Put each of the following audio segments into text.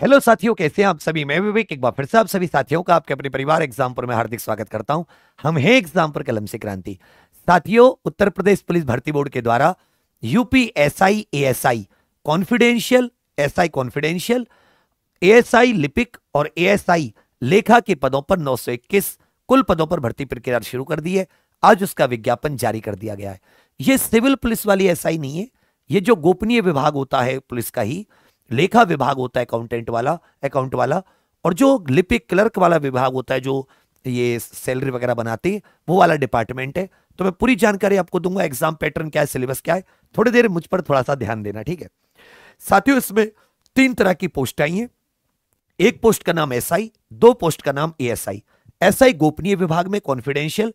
hello साथियों कैसे हैं आप सभी मैं विवेक एक बार फिर से आप सभी साथियों का आपके अपने परिवार एग्जामपुर में हार्दिक स्वागत करता हूं हम हैं एग्जामपुर कलम से क्रांति साथियों उत्तर प्रदेश पुलिस भर्ती बोर्ड के द्वारा UP S I confidential I confidential I लिपिक और एस आई लेखा के पदों पर नौ सौ इक्कीस कुल पदों पर भर्ती प्रक्रिया शुरू कर दी है आज उसका विज्ञापन जारी कर दिया गया है ये सिविल पुलिस वाली एस आई नहीं है ये जो गोपनीय विभाग होता है पुलिस का ही लेखा विभाग होता है अकाउंटेंट वाला अकाउंट वाला और जो लिपिक क्लर्क वाला विभाग होता है जो ये सैलरी वगैरह बनाते हैं वो वाला डिपार्टमेंट है तो मैं पूरी जानकारी आपको दूंगा एग्जाम पैटर्न क्या है सिलेबस क्या है थोड़ी देर मुझ पर थोड़ा सा ध्यान देना ठीक है साथियों इसमें तीन तरह की पोस्ट आई है एक पोस्ट का नाम एसआई दो पोस्ट का नाम एस आई गोपनीय विभाग में कॉन्फिडेंशियल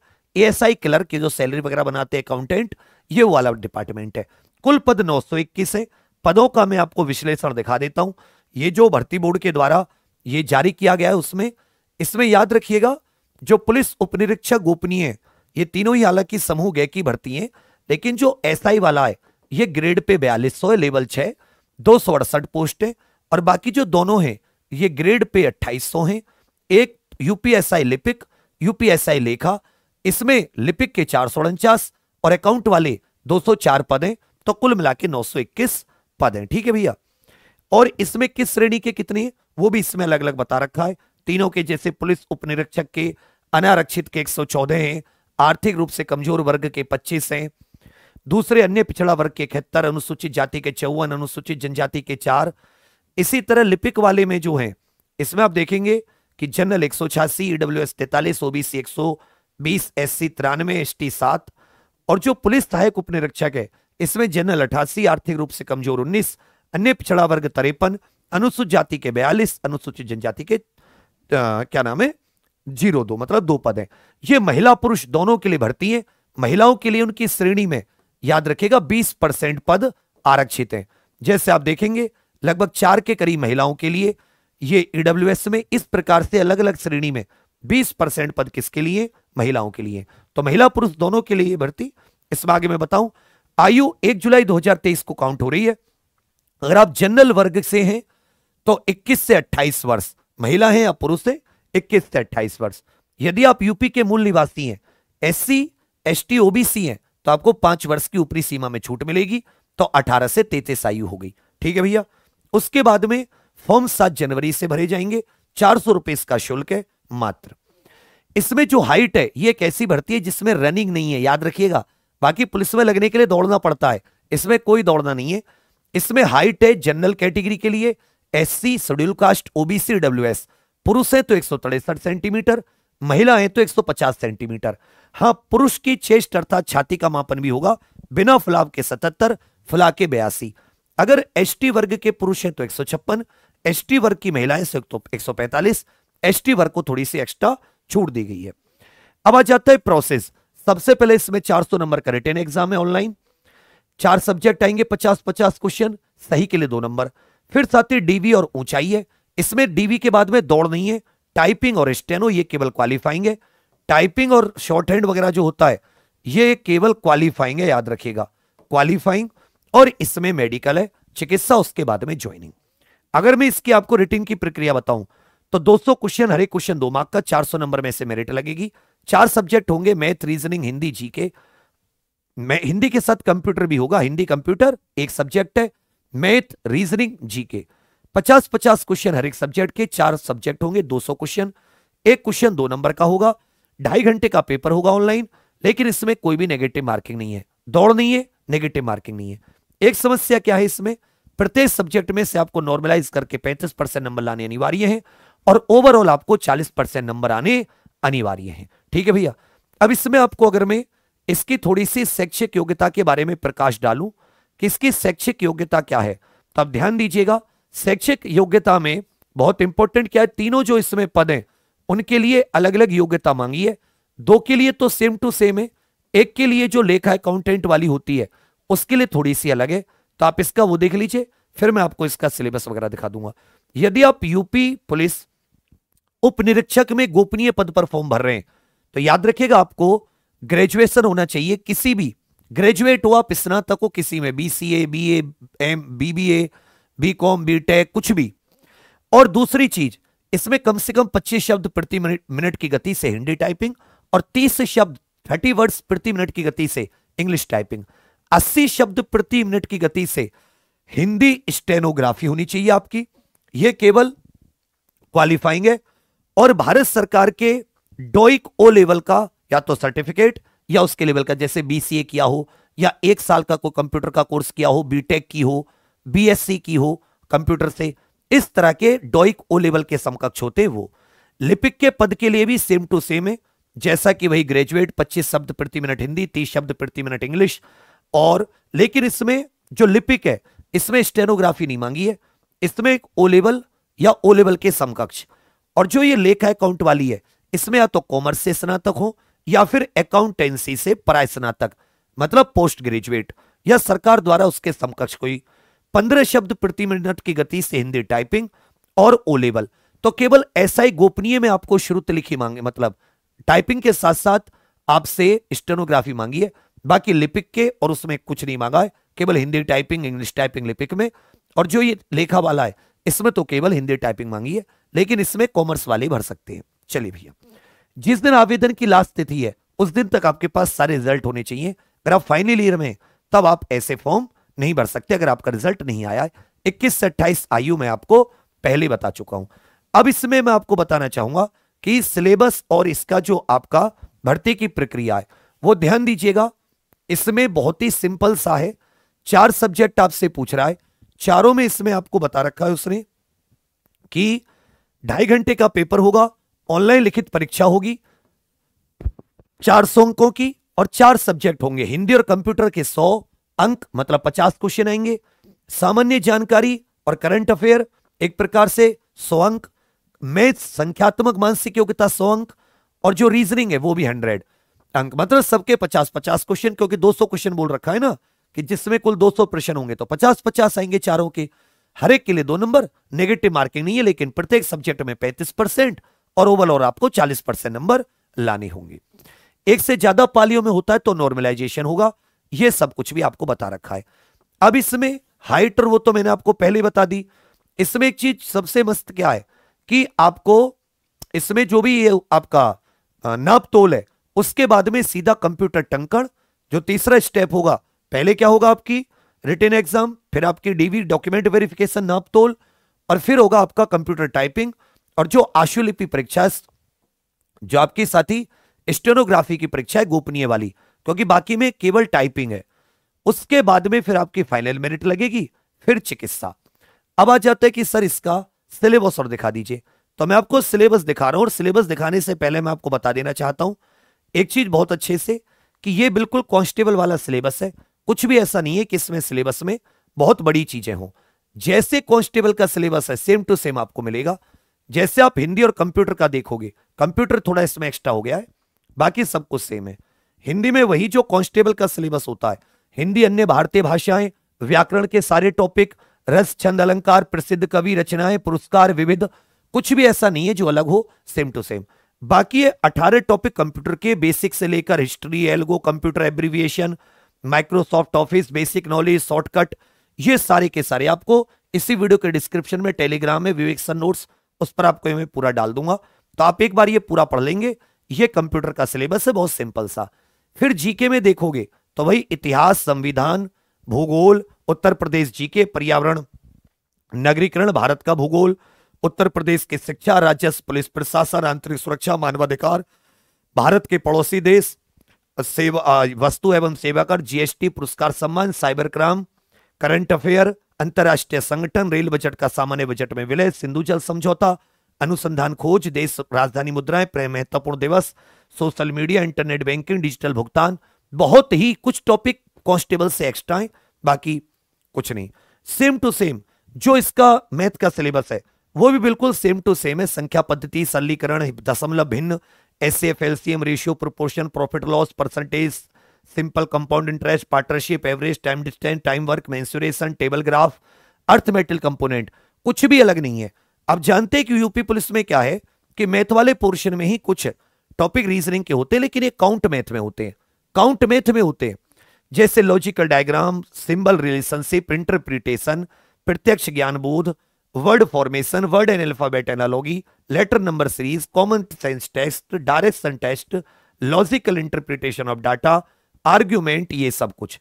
आई क्लर्क जो सैलरी वगैरह बनाते हैं अकाउंटेंट ये वाला डिपार्टमेंट है कुल पद नौ है पदों का मैं आपको विश्लेषण दिखा देता हूं ये जो भर्ती बोर्ड के द्वारा ये जारी किया गया है उसमें इसमें याद रखिएगा जो पुलिस उपनिरीक्षक गोपनीय ये तीनों ही हालांकि समूह गय की भर्ती है लेकिन जो एसआई वाला है ये ग्रेड पे बयालीस सौ लेवल छह दो सौ अड़सठ पोस्ट है और बाकी जो दोनों हैं ये ग्रेड पे अट्ठाईस सौ है एक यूपीएसआई लिपिक यूपीएसआई लेखा इसमें लिपिक के चार और अकाउंट वाले 204 पद है तो कुल मिला के नौ पद हैं ठीक है भैया और इसमें किस श्रेणी के कितने वो भी इसमें अलग अलग बता रखा है तीनों के जैसे पुलिस उपनिरीक्षक के अनारक्षित के 114 हैं आर्थिक रूप से कमजोर वर्ग के 25 हैं दूसरे अन्य पिछड़ा वर्ग के इकहत्तर अनुसूचित जाति के चौवन अनुसूचित जनजाति के चार इसी तरह लिपिक वाले में जो है इसमें आप देखेंगे कि जनरल एक सौ छियासी ईडब्ल्यू एस तैतालीस ओबीसी एक सौ बीस एस सी तिरानवे एस टी सात और जो पुलिस सहायक उपनिरीक्षक है इसमें जनरल अठासी आर्थिक रूप से कमजोर उन्नीस अन्य पिछड़ा वर्ग तिरपन अनुसूचित जाति के बयालीस अनुसूचित जनजाति के आ, क्या नाम है जीरो दो मतलब दो पद है ये महिला पुरुष दोनों के लिए भर्ती है महिलाओं के लिए उनकी श्रेणी में याद रखेगा बीस परसेंट पद आरक्षित है जैसे आप देखेंगे लगभग चार के करीब महिलाओं के लिए ये ईडब्ल्यू e में इस प्रकार से अलग अलग श्रेणी में 20 परसेंट पद किसके लिए महिलाओं के लिए तो महिला पुरुष दोनों के लिए भर्ती इस बागे में बताऊं आयु एक जुलाई 2023 को काउंट हो रही है अगर आप जनरल वर्ग से हैं तो 21 से 28 वर्ष महिला हैं या पुरुष है 21 से 28 वर्ष यदि आप यूपी के मूल निवासी हैं एससी एसटी ओबीसी हैं तो आपको पांच वर्ष की ऊपरी सीमा में छूट मिलेगी तो 18 से तैतीस आयु हो गई ठीक है भैया उसके बाद में फॉर्म सात जनवरी से भरे जाएंगे चार सौ रुपए इसका शुल्क है मात्र इसमें जो हाइट है ये एक ऐसी भर्ती है जिसमें रनिंग नहीं है याद रखिएगा बाकी पुलिस में लगने के लिए दौड़ना पड़ता है इसमें कोई दौड़ना नहीं है इसमें हाइट है जनरल कैटेगरी के लिए SC schedule caste OBC EWS पुरुष है तो एक सेंटीमीटर महिला है तो 150 सेंटीमीटर हाँ पुरुष की चेस्ट अर्थात छाती का मापन भी होगा बिना फुलाव के 77 फुला के बयासी अगर एसटी वर्ग के पुरुष हैं तो एक सौ छप्पन एसटी वर्ग की महिलाएं तो एक सौ पैंतालीस एस वर्ग को थोड़ी सी एक्स्ट्रा छूट दी गई है अब आ जाता है प्रोसेस सबसे पहले इसमें 400 नंबर का रिटर्न एग्जाम है ऑनलाइन चार सब्जेक्ट आएंगे 50-50 क्वेश्चन सही के लिए दो नंबर फिर साथ ही डीवी और ऊंचाई है इसमें डीवी के बाद में दौड़ नहीं है टाइपिंग और स्टेनो ये केवल क्वालिफाइंग है टाइपिंग और शॉर्ट हैंड वगैरह जो होता है ये केवल क्वालिफाइंग है याद रखिएगा क्वालिफाइंग और इसमें मेडिकल है चिकित्सा उसके बाद में ज्वाइनिंग अगर मैं इसकी आपको रिटर्न की प्रक्रिया बताऊं तो 200 क्वेश्चन हर एक क्वेश्चन दो मार्क का 400 नंबर में से मेरिट लगेगी चार सब्जेक्ट होंगे मैथ रीजनिंग हिंदी जी के मैं हिंदी के साथ कंप्यूटर भी होगा हिंदी कंप्यूटर एक सब्जेक्ट है मैथ रीजनिंग जी के पचास पचास क्वेश्चन हर एक सब्जेक्ट के चार सब्जेक्ट होंगे दो सौ क्वेश्चन एक क्वेश्चन दो नंबर का होगा ढाई घंटे का पेपर होगा ऑनलाइन लेकिन इसमें कोई भी नेगेटिव मार्किंग नहीं है दौड़ नहीं है नेगेटिव मार्किंग नहीं है एक समस्या क्या है इसमें प्रत्येक सब्जेक्ट में से आपको नॉर्मलाइज करके पैंतीस परसेंट नंबर लाने अनिवार्य है और ओवरऑल आपको चालीस परसेंट नंबर आने अनिवार्य है ठीक है भैया अब इसमें आपको अगर मैं इसकी थोड़ी सी शैक्षिक योग्यता के बारे में प्रकाश डालूं कि इसकी शैक्षिक योग्यता क्या है तो आप ध्यान दीजिएगा शैक्षिक योग्यता में बहुत इंपॉर्टेंट क्या है तीनों जो इसमें पद हैं उनके लिए अलग अलग योग्यता मांगी है दो के लिए तो सेम टू सेम है एक के लिए जो लेखा अकाउंटेंट वाली होती है उसके लिए थोड़ी सी अलग है तो आप इसका वो देख लीजिए फिर मैं आपको इसका सिलेबस वगैरह दिखा दूंगा यदि आप यूपी पुलिस उप निरीक्षक में गोपनीय पद पर फॉर्म भर रहे हैं तो याद रखिएगा आपको ग्रेजुएशन होना चाहिए किसी भी ग्रेजुएट हो आप स्नातक हो किसी में B C A B M B B A B com B tech कुछ भी और दूसरी चीज इसमें कम से कम 25 शब्द प्रति मिनट मिनट की गति से हिंदी टाइपिंग और 30 शब्द 30 वर्ड्स प्रति मिनट की गति से इंग्लिश टाइपिंग 80 शब्द प्रति मिनट की गति से हिंदी स्टेनोग्राफी होनी चाहिए आपकी यह केवल क्वालिफाइंग है और भारत सरकार के डोइक ओ लेवल का या तो सर्टिफिकेट या उसके लेवल का जैसे बीसीए किया हो या एक साल का कोई कंप्यूटर का कोर्स किया हो बीटेक की हो बीएससी की हो कंप्यूटर से इस तरह के डोइक ओ लेवल के समकक्ष होते वो लिपिक के पद के लिए भी सेम टू सेम है जैसा कि वही ग्रेजुएट 25 शब्द प्रति मिनट हिंदी 30 शब्द प्रति मिनट इंग्लिश और लेकिन इसमें जो लिपिक है इसमें स्टेनोग्राफी नहीं मांगी है इसमें एक ओ लेवल या ओ लेवल के समकक्ष और जो ये लेखा अकाउंट वाली है इसमें या तो कॉमर्स से स्नातक हो या फिर अकाउंटेंसी से पराय स्नातक मतलब पोस्ट ग्रेजुएट या सरकार द्वारा उसके समकक्ष कोई पंद्रह शब्द प्रति मिनट की गति से हिंदी टाइपिंग और ओ लेवल तो केवल ऐसा ही गोपनीय में आपको श्रुत लिखी मांगे मतलब टाइपिंग के साथ साथ आपसे स्टेनोग्राफी मांगी है बाकी लिपिक के और उसमें कुछ नहीं मांगा है केवल हिंदी टाइपिंग इंग्लिश टाइपिंग लिपिक में और जो ये लेखा वाला है इसमें तो केवल हिंदी टाइपिंग मांगी है लेकिन इसमें कॉमर्स वाले भर सकते हैं चलिए भैया जिस दिन आवेदन की लास्ट तिथि है उस दिन तक आपके पास सारे रिजल्ट होने चाहिए अगर आप फाइनल ईयर में तब आप ऐसे फॉर्म नहीं भर सकते अगर आपका रिजल्ट नहीं आया इक्कीस से अट्ठाईस आयु में आपको पहले बता चुका हूं अब इसमें मैं आपको बताना चाहूंगा कि सिलेबस और इसका जो आपका भर्ती की प्रक्रिया है वो ध्यान दीजिएगा इसमें बहुत ही सिंपल सा है चार सब्जेक्ट आपसे पूछ रहा है चारों में इसमें आपको बता रखा है उसने कि ढाई घंटे का पेपर होगा ऑनलाइन लिखित परीक्षा होगी चार सौ अंकों की और चार सब्जेक्ट होंगे हिंदी और कंप्यूटर के सौ अंक मतलब पचास क्वेश्चन आएंगे सामान्य जानकारी और करंट अफेयर एक प्रकार से सौ अंक मैथ संख्यात्मक मानसिक योग्यता सौ अंक और जो रीजनिंग है वो भी हंड्रेड अंक मतलब सबके पचास पचास क्वेश्चन क्योंकि दो सौ क्वेश्चन बोल रखा है ना कि जिसमें कुल दो सौ प्रश्न होंगे तो पचास पचास आएंगे चारों के हर एक के लिए दो नंबर नेगेटिव मार्किंग नहीं है लेकिन प्रत्येक सब्जेक्ट में पैंतीस परसेंट और ओवरऑल और आपको 40 परसेंट नंबर लाने होंगे एक से ज्यादा पालियों में होता है तो नॉर्मलाइजेशन होगा यह सब कुछ भी आपको बता रखा है अब इसमें हाइट और वो तो मैंने आपको पहले बता दी इसमें एक चीज सबसे मस्त क्या है कि आपको इसमें जो भी ये आपका नाप तोल है उसके बाद में सीधा कंप्यूटर टंकण जो तीसरा स्टेप होगा पहले क्या होगा आपकी रिटर्न एग्जाम फिर आपकी डीवी डॉक्यूमेंट वेरिफिकेशन नाप तोल और फिर होगा आपका कंप्यूटर टाइपिंग और जो आशुलिपि परीक्षा जो आपकी साथी स्टेनोग्राफी की परीक्षा है गोपनीय वाली क्योंकि बाकी में केवल टाइपिंग है उसके बाद में फिर आपकी फाइनल मेरिट लगेगी फिर चिकित्सा अब आ जाता है कि सर इसका सिलेबस और दिखा दीजिए तो मैं आपको सिलेबस दिखा रहा हूं और सिलेबस दिखाने से पहले मैं आपको बता देना चाहता हूं एक चीज बहुत अच्छे से कि ये बिल्कुल कॉन्स्टेबल वाला सिलेबस है कुछ भी ऐसा नहीं है कि इसमें सिलेबस में बहुत बड़ी चीजें हों जैसे कॉन्स्टेबल का सिलेबस है सेम टू सेम आपको मिलेगा जैसे आप हिंदी और कंप्यूटर का देखोगे कंप्यूटर थोड़ा इसमें एक्स्ट्रा हो गया है बाकी सब कुछ सेम है हिंदी में वही जो कॉन्स्टेबल का सिलेबस होता है हिंदी अन्य भारतीय भाषाएं व्याकरण के सारे टॉपिक रस छंद अलंकार प्रसिद्ध कवि रचनाएं पुरस्कार विविध कुछ भी ऐसा नहीं है जो अलग हो सेम टू सेम बाकी अठारह टॉपिक कंप्यूटर के बेसिक से लेकर हिस्ट्री एल्गो computer abbreviation Microsoft Office basic knowledge shortcut ये सारे के सारे आपको इसी वीडियो के डिस्क्रिप्शन में टेलीग्राम में विवेक सन नोट्स उस पर आपको मैं पूरा डाल दूंगा तो आप एक बार ये पूरा पढ़ लेंगे ये कंप्यूटर का सिलेबस है बहुत सिंपल सा फिर जीके में देखोगे तो भाई इतिहास संविधान भूगोल उत्तर प्रदेश जीके पर्यावरण नगरीकरण भारत का भूगोल उत्तर प्रदेश के शिक्षा राजस्व पुलिस प्रशासन आंतरिक सुरक्षा मानवाधिकार भारत के पड़ोसी देश सेवा वस्तु एवं सेवा कर जीएसटी पुरस्कार सम्मान साइबर क्राइम करंट अफेयर अंतर्राष्ट्रीय संगठन रेल बजट का सामान्य बजट में विलय सिंधु जल समझौता अनुसंधान खोज देश राजधानी मुद्राएं प्रेम महत्वपूर्ण दिवस social media internet banking digital भुगतान बहुत ही कुछ टॉपिक कॉन्स्टेबल से एक्स्ट्रा है बाकी कुछ नहीं सेम टू सेम जो इसका मैथ का सिलेबस है वो भी बिल्कुल सेम टू सेम है संख्या पद्धति सरलीकरण दशमलव भिन्न S F LCM ratio proportion profit loss percentage simple compound interest partnership average time distance time work mensuration table graph arithmetical component कुछ भी अलग नहीं है आप जानते हैं कि यूपी पुलिस में क्या है कि मैथ वाले पोर्शन में ही कुछ टॉपिक रीजनिंग के होते हैं लेकिन ये काउंट मैथ में होते हैं काउंट मैथ में होते हैं जैसे logical diagram symbol relationship interpretation प्रत्यक्ष ज्ञान बोध word formation word and alphabet analogy letter number series common sense test direction test logical interpretation of data argument ये सब कुछ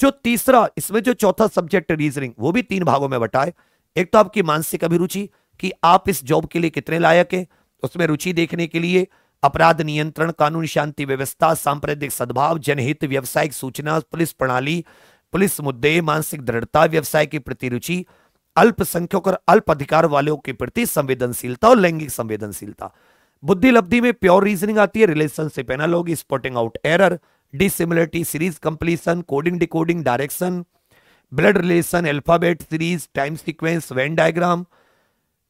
जो तीसरा इसमें जो चौथा सब्जेक्ट रीजनिंग वो भी तीन भागों में बटा है एक तो आपकी मानसिक अभिरुचि कि आप इस जॉब के लिए कितने लायक है उसमें रुचि देखने के लिए अपराध नियंत्रण कानून शांति व्यवस्था सांप्रदायिक सद्भाव जनहित व्यवसायिक सूचना पुलिस प्रणाली पुलिस मुद्दे मानसिक दृढ़ता व्यवसाय के प्रति रुचि अल्पसंख्यक और अल्प अधिकार वालों के प्रति संवेदनशीलता और लैंगिक संवेदनशीलता बुद्धि लब्धि में प्योर रीजनिंग आती है relationship analogy spotting out error dissimilarity series completion coding decoding direction blood relation alphabet series time sequence Venn diagram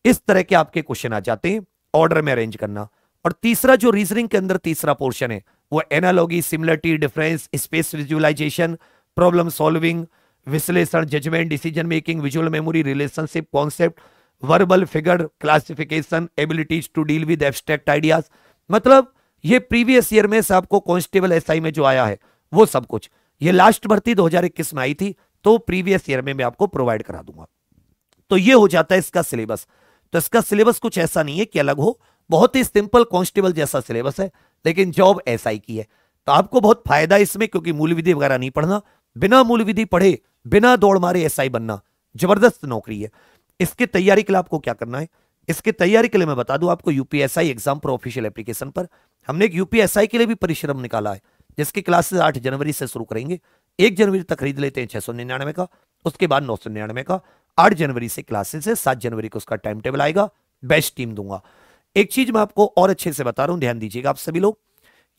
इस तरह के आपके क्वेश्चन आ जाते हैं ऑर्डर में अरेंज करना और तीसरा जो रीजनिंग के अंदर तीसरा पोर्शन है वो analogy similarity difference space visualisation problem solving विश्लेषण judgement decision making visual memory relationship concept verbal figure classification abilities to deal with abstract ideas मतलब ये प्रीवियस ईयर में सबको कॉन्स्टेबल एसआई में जो आया है वो सब कुछ ये लास्ट भर्ती 2021 में आई थी तो प्रीवियस ईयर में मैं आपको प्रोवाइड करा दूंगा तो ये हो जाता है इसका सिलेबस तो इसका सिलेबस कुछ ऐसा नहीं है कि अलग हो बहुत ही सिंपल कॉन्स्टेबल जैसा सिलेबस है लेकिन जॉब ऐसा ही की है तो आपको बहुत फायदा इसमें क्योंकि मूल विधि वगैरह नहीं पढ़ना बिना मूल विधि पढ़े बिना दौड़ मारे एसआई बनना जबरदस्त नौकरी है इसकी तैयारी के लिए आपको क्या करना है इसकी तैयारी के लिए मैं बता दूं आपको यूपीएसआई एग्जाम पर ऑफिशियल एप्लीकेशन पर हमने एक यूपीएसआई के लिए भी परिश्रम निकाला है जिसकी क्लासेस 8 जनवरी से शुरू करेंगे एक जनवरी तक खरीद लेते हैं छह सौ का उसके बाद नौ सौ का आठ जनवरी से क्लासेस है सात जनवरी को उसका टाइम टेबल आएगा बेस्ट टीम दूंगा एक चीज मैं आपको और अच्छे से बता रहा हूं ध्यान दीजिएगा आप सभी लोग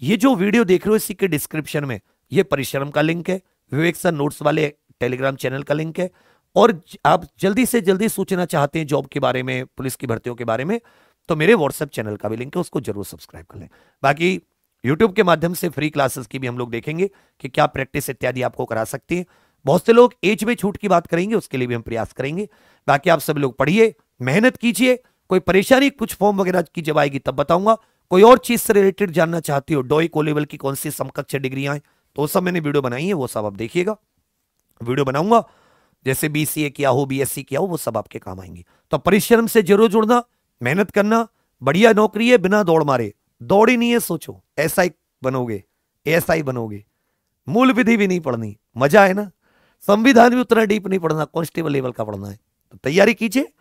ये जो वीडियो देख रहे हो इसी के डिस्क्रिप्शन में ये परिश्रम का लिंक है विवेक सर नोट्स वाले टेलीग्राम चैनल का लिंक है और आप जल्दी से जल्दी सूचना चाहते हैं जॉब के बारे में पुलिस की भर्तियों के बारे में तो मेरे व्हाट्सएप चैनल का भी लिंक है उसको जरूर सब्सक्राइब कर लें बाकी यूट्यूब के माध्यम से फ्री क्लासेस की भी हम लोग देखेंगे कि क्या प्रैक्टिस इत्यादि आपको करा सकती है बहुत से लोग एज में छूट की बात करेंगे उसके लिए भी हम प्रयास करेंगे बाकी आप सब लोग पढ़िए मेहनत कीजिए कोई परेशानी कुछ फॉर्म वगैरह की जब आएगी तब बताऊंगा कोई और चीज से रिलेटेड जानना चाहती हो डॉई को लेवल की कौन सी समकक्ष डिग्रियां हैं तो सब मैंने वीडियो बनाई है वो सब आप देखिएगा वीडियो बनाऊंगा जैसे बीसीए किया हो बीएससी किया हो वो सब आपके काम आएंगे तो परिश्रम से जरूर जुड़ना मेहनत करना बढ़िया नौकरी है बिना दौड़ मारे दौड़ ही नहीं है सोचो ऐसा ही बनोगे ऐसा ही बनोगे मूल विधि भी नहीं पढ़नी मजा है ना संविधान भी उतना डीप नहीं पढ़ना कॉन्स्टेबल लेवल का पढ़ना है तो तैयारी कीजिए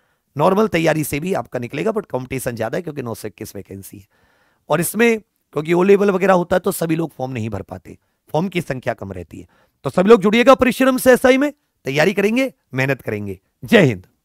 नॉर्मल तैयारी से भी आपका निकलेगा बट कॉम्पिटिशन ज्यादा है क्योंकि नौ सौ इक्कीस वैकेंसी है और इसमें क्योंकि ओ लेवल वगैरह होता है तो सभी लोग फॉर्म नहीं भर पाते फॉर्म की संख्या कम रहती है तो सभी लोग जुड़िएगा परिश्रम से एसआई में तैयारी करेंगे मेहनत करेंगे जय हिंद